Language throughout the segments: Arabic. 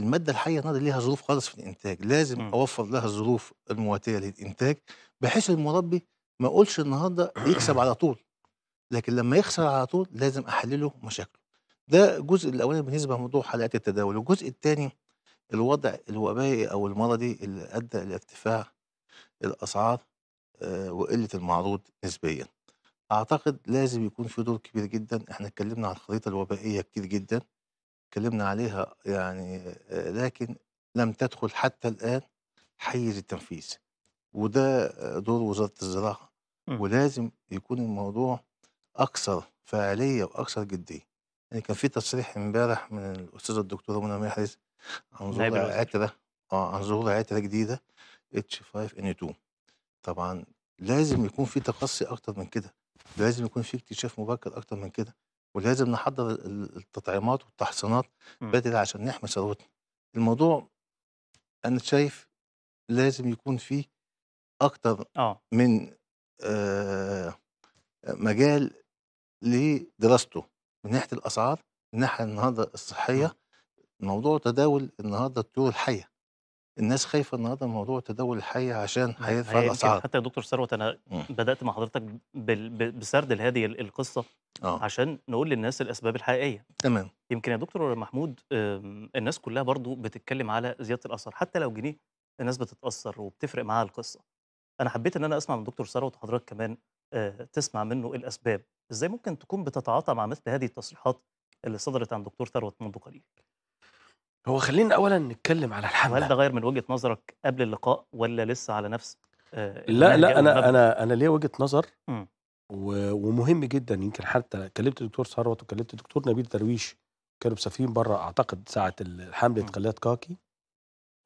الماده الحيه النهارده ليها ظروف خالص في الانتاج لازم م. اوفر لها الظروف المواتيه للانتاج بحيث المربي ما اقولش النهارده يكسب على طول لكن لما يخسر على طول لازم احلله مشاكله ده الجزء الاولاني بالنسبه لموضوع حلقات التداول الجزء الثاني الوضع الوبائي او المرضي اللي ادى لارتفاع الاسعار آه، وقله المعروض نسبيا اعتقد لازم يكون في دور كبير جدا احنا اتكلمنا عن الخريطه الوبائيه كتير جدا اتكلمنا عليها يعني لكن لم تدخل حتى الآن حيز التنفيذ وده دور وزارة الزراعة إمم. ولازم يكون الموضوع أكثر فعالية وأكثر جدية يعني كان في تصريح امبارح من الأستاذة الدكتورة منى محرز عن ظهور عترة اه عن ظهور عترة جديدة اتش 5 ان 2 طبعا لازم يكون في تقصي أكتر من كده لازم يكون في اكتشاف مبكر أكتر من كده ولازم نحضر التطعيمات والتحصينات امم. بدل عشان نحمي ثروتنا الموضوع انا شايف لازم يكون فيه اكتر أوه. من آه مجال لدراسته من ناحيه الاسعار من ناحيه النهارده الصحيه م. امم. موضوع تداول النهارده الطيور الحيه الناس خايفه النهارده من موضوع تداول الحيه عشان هيرفع الاسعار حتى يا دكتور ثروت انا م. امم. بدات مع حضرتك بسرد لهذه القصه آه. عشان نقول للناس الاسباب الحقيقيه تمام يمكن يا دكتور محمود الناس كلها برضو بتتكلم على زياده الاثر حتى لو جنيه الناس بتتاثر وبتفرق معاها القصه انا حبيت ان انا اسمع من دكتور ثروت حضرتك كمان آه، تسمع منه الاسباب ازاي ممكن تكون بتتعاطى مع مثل هذه التصريحات اللي صدرت عن دكتور ثروت منذ قليل هو خلينا اولا نتكلم على الحمله هل ده غير من وجهه نظرك قبل اللقاء ولا لسه على نفس آه، لا لا انا انا انا ليه وجهه نظر ومهم جدا يمكن حتى كلمت الدكتور ثروت وكلمت الدكتور نبيل درويش كانوا مسافرين بره اعتقد ساعه حمله قلات كاكي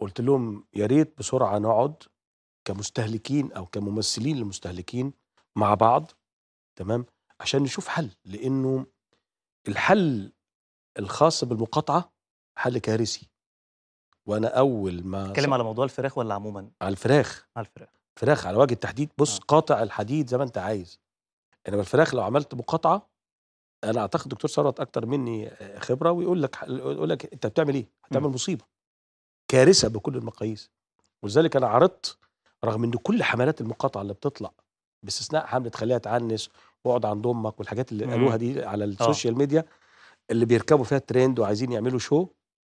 قلت لهم يا ريت بسرعه نقعد كمستهلكين او كممثلين للمستهلكين مع بعض تمام عشان نشوف حل لانه الحل الخاص بالمقاطعه حل كارثي وانا اول ما تتكلم على موضوع الفراخ ولا عموما على الفراخ على الفراخ فراخ على وجه التحديد بص آه. قاطع الحديد زي ما انت عايز انما الفراخ لو عملت مقاطعه انا اعتقد دكتور ثروت اكتر مني آه، خبره ويقول لك يقول لك انت بتعمل ايه؟ هتعمل إمم. مصيبه كارثه بكل المقاييس ولذلك انا عرضت رغم ان كل حملات المقاطعه اللي بتطلع باستثناء حمله خليها تعنس واقعد عند امك والحاجات اللي إمم. قالوها دي على آه. السوشيال ميديا اللي بيركبوا فيها الترند وعايزين يعملوا شو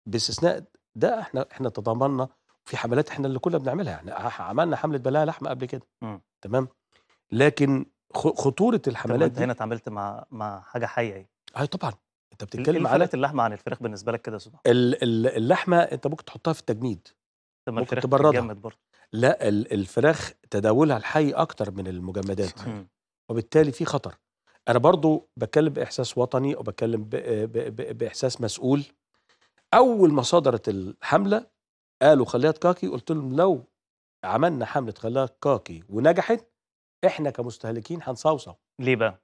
باستثناء ده احنا احنا تضامنا في حملات احنا اللي كنا بنعملها يعني عملنا حمله بلاها لحمه قبل كده م. إمم. تمام لكن خطوره الحملات دي هنا اتعاملت مع مع حاجه حيه يعني اي طبعا انت بتتكلم على اللحمه عن الفراخ بالنسبه لك كده صبح اللحمه انت ممكن تحطها في التجميد طب ممكن تبردها لا الفراخ تداولها الحي اكتر من المجمدات وبالتالي في خطر انا برضو بتكلم باحساس وطني وبتكلم باحساس مسؤول اول ما صدرت الحمله قالوا خليها كاكي قلت لهم لو عملنا حمله خليها كاكي ونجحت احنا كمستهلكين هنصوصو ليه بقى؟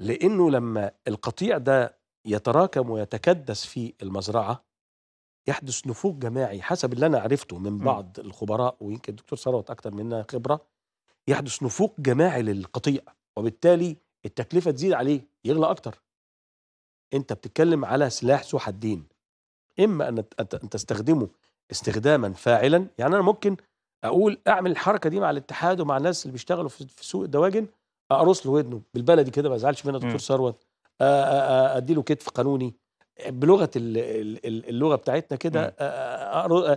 لانه لما القطيع ده يتراكم ويتكدس في المزرعه يحدث نفوق جماعي حسب اللي انا عرفته من بعض م. الخبراء ويمكن الدكتور ثروت اكتر مننا خبره يحدث نفوق جماعي للقطيع وبالتالي التكلفه تزيد عليه يغلى اكتر انت بتتكلم على سلاح ذو حدين اما ان تستخدمه استخداما فاعلا يعني انا ممكن اقول اعمل الحركه دي مع الاتحاد ومع الناس اللي بيشتغلوا في سوق الدواجن اقرص له ودنه بالبلدي كده ما ازعلش منها دكتور ثروت ادي له كتف قانوني بلغه اللغه بتاعتنا كده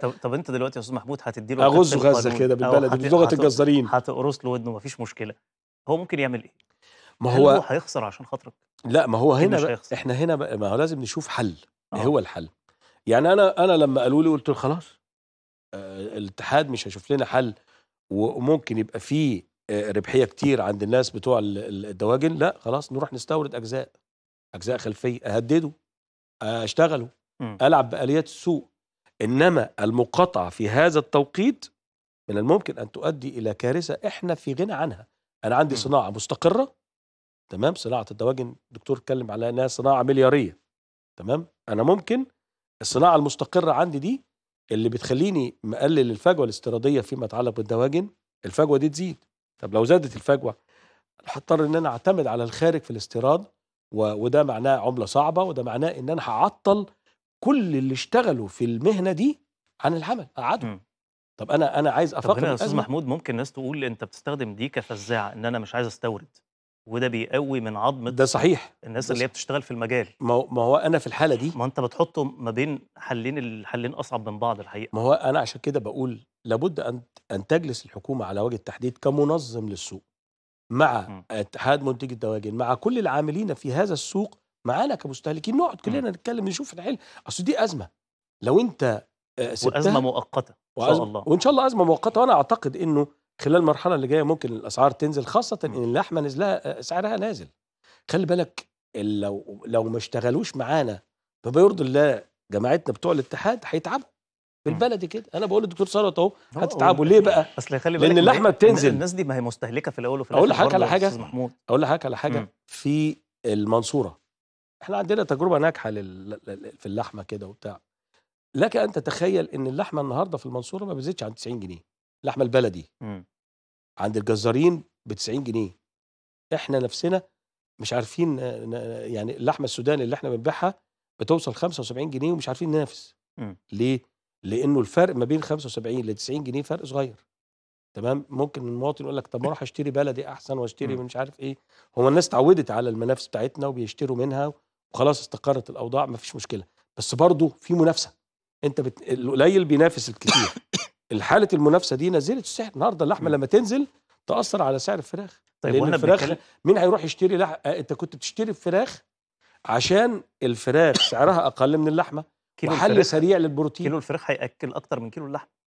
طب, طب انت دلوقتي يا استاذ محمود هتدي له اغز غزه كده بالبلدي بلغه الجزارين هتقرص له ودنه مفيش مشكله هو ممكن يعمل ايه؟ ما هو, هو هيخسر عشان خاطرك لا ما هو إيه هنا احنا هنا ما هو لازم نشوف حل إيه آه. هو الحل يعني انا انا لما قالوا لي قلت خلاص آه، الاتحاد مش هيشوف لنا حل وممكن يبقى فيه آه، ربحيه كتير عند الناس بتوع الدواجن لا خلاص نروح نستورد اجزاء اجزاء خلفيه اهدده اشتغله العب باليات السوق انما المقاطعه في هذا التوقيت من الممكن ان تؤدي الى كارثه احنا في غنى عنها انا عندي صناعه مستقره تمام صناعه الدواجن الدكتور اتكلم على انها صناعه ملياريه تمام انا ممكن الصناعه المستقره عندي دي اللي بتخليني مقلل الفجوه الاستيراديه فيما يتعلق بالدواجن الفجوه دي تزيد طب لو زادت الفجوه هضطر ان انا اعتمد على الخارج في الاستيراد وده معناه عمله صعبه وده معناه ان انا هعطل كل اللي اشتغلوا في المهنه دي عن العمل اقعدهم طب انا انا عايز افكر طب هنا يا استاذ محمود ممكن الناس تقول انت بتستخدم دي كفزاعه ان انا مش عايز استورد وده بيقوي من عظمه ده صحيح الناس اللي هي بتشتغل في المجال ما هو, ما هو انا في الحاله دي ما انت بتحطه ما بين حلين الحلين اصعب من بعض الحقيقه ما هو انا عشان كده بقول لابد ان ان تجلس الحكومه على وجه التحديد كمنظم للسوق مع م. اتحاد منتج الدواجن مع كل العاملين في هذا السوق معانا كمستهلكين نقعد كلنا م. نتكلم نشوف الحل اصل دي ازمه لو انت آه، وازمه مؤقته وأزمة. ان شاء الله وان شاء الله ازمه مؤقته وانا اعتقد انه خلال المرحله اللي جايه ممكن الاسعار تنزل خاصه ان اللحمه نزلها سعرها نازل خلي بالك لو لو ما اشتغلوش معانا فما يرضي الله جماعتنا بتوع الاتحاد هيتعبوا بالبلدي كده انا بقول للدكتور ثروت اهو هتتعبوا ليه يعني بقى اصل خلي بالك لان اللحمه بتنزل الناس دي ما هي مستهلكه في الاول وفي الاخر اقول لحضرتك على حاجه اقول لحضرتك على حاجه في المنصوره احنا عندنا تجربه ناجحه في اللحمه كده وبتاع لك ان تتخيل ان اللحمه النهارده في المنصوره ما بتزيدش عن 90 جنيه اللحمه البلدي م. إمم. عند الجزارين ب 90 جنيه احنا نفسنا مش عارفين يعني اللحمه السوداني اللي احنا بنبيعها بتوصل 75 جنيه ومش عارفين ننافس إمم. ليه لانه الفرق ما بين 75 ل 90 جنيه فرق صغير تمام ممكن المواطن يقول لك طب إيه. اروح اشتري بلدي احسن واشتري إمم. مش عارف ايه هو الناس اتعودت على المنافس بتاعتنا وبيشتروا منها وخلاص استقرت الاوضاع ما فيش مشكله بس برضه في منافسه انت بت... القليل بينافس الكتير الحاله المنافسه دي نزلت السعر النهارده اللحمه لما تنزل تاثر على سعر الفراخ طيب لان الفراخ مين هيروح يشتري لح... آه، انت كنت بتشتري الفراخ عشان الفراخ سعرها اقل من اللحمه كيلو وحل الفراخ. سريع للبروتين كيلو الفراخ هياكل اكتر من كيلو اللحمه